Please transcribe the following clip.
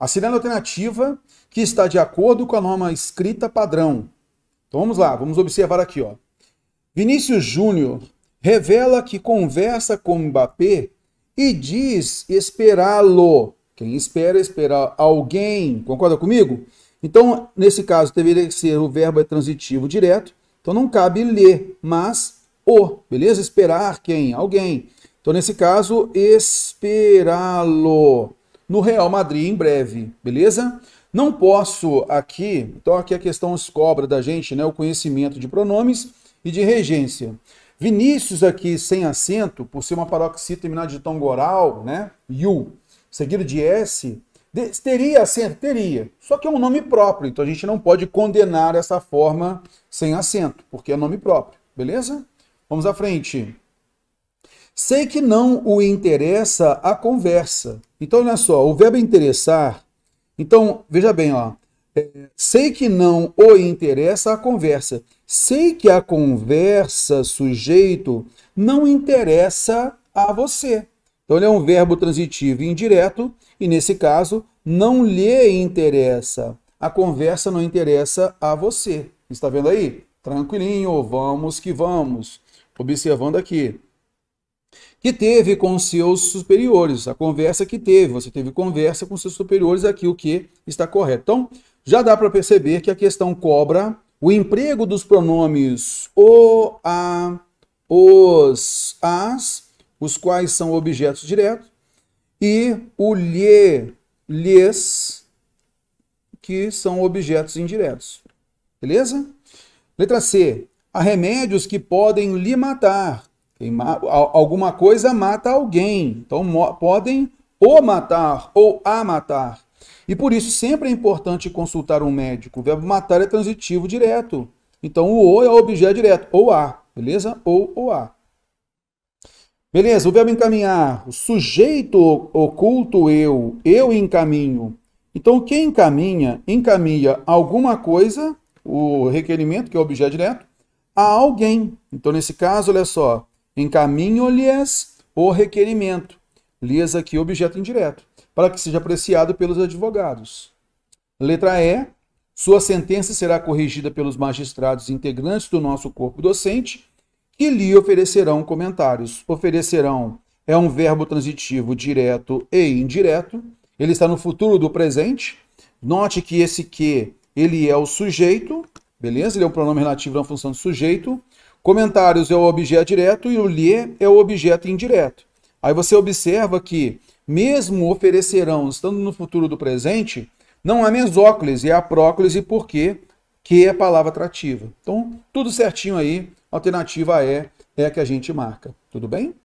A sirene alternativa que está de acordo com a norma escrita padrão. Então vamos lá, vamos observar aqui. Ó. Vinícius Júnior revela que conversa com Mbappé e diz esperá-lo. Quem espera, espera alguém. Concorda comigo? Então, nesse caso, deveria ser o verbo é transitivo direto. Então, não cabe ler, mas o. Beleza? Esperar quem? Alguém. Então, nesse caso, esperá-lo no Real Madrid em breve, beleza? Não posso aqui, então aqui é a questão se cobra da gente, né, o conhecimento de pronomes e de regência. Vinícius aqui sem acento, por ser uma paroxítona terminada de tom goral, né, You seguido de S, de, teria acento? Teria. Só que é um nome próprio, então a gente não pode condenar essa forma sem acento, porque é nome próprio, beleza? Vamos à frente. Sei que não o interessa a conversa. Então, olha só, o verbo interessar. Então, veja bem, ó. É, sei que não o interessa a conversa. Sei que a conversa, sujeito, não interessa a você. Então, ele é um verbo transitivo indireto e, nesse caso, não lhe interessa. A conversa não interessa a você. Está vendo aí? Tranquilinho, vamos que vamos. Observando aqui que teve com seus superiores, a conversa que teve, você teve conversa com seus superiores, é aqui o que está correto. Então, já dá para perceber que a questão cobra o emprego dos pronomes o, a, os, as, os quais são objetos diretos, e o lhe, lhes, que são objetos indiretos. Beleza? Letra C. Há remédios que podem lhe matar, alguma coisa mata alguém. Então podem ou matar ou a matar. E por isso sempre é importante consultar um médico. O verbo matar é transitivo direto. Então o o é o objeto direto, ou a, beleza? Ou ou a. Beleza, o verbo encaminhar, o sujeito oculto eu, eu encaminho. Então quem encaminha, encaminha alguma coisa, o requerimento, que é o objeto direto, a alguém. Então nesse caso, olha só, encaminho-lhes o requerimento. Lhes aqui objeto indireto, para que seja apreciado pelos advogados. Letra E. Sua sentença será corrigida pelos magistrados integrantes do nosso corpo docente, que lhe oferecerão comentários. Oferecerão é um verbo transitivo direto e indireto. Ele está no futuro do presente. Note que esse que, ele é o sujeito, beleza? Ele é um pronome relativo à é função do sujeito. Comentários é o objeto direto e o lhe é o objeto indireto. Aí você observa que, mesmo oferecerão, estando no futuro do presente, não há mesóclise, é, é a próclise porque que é a palavra atrativa. Então, tudo certinho aí, alternativa é, é a que a gente marca. Tudo bem?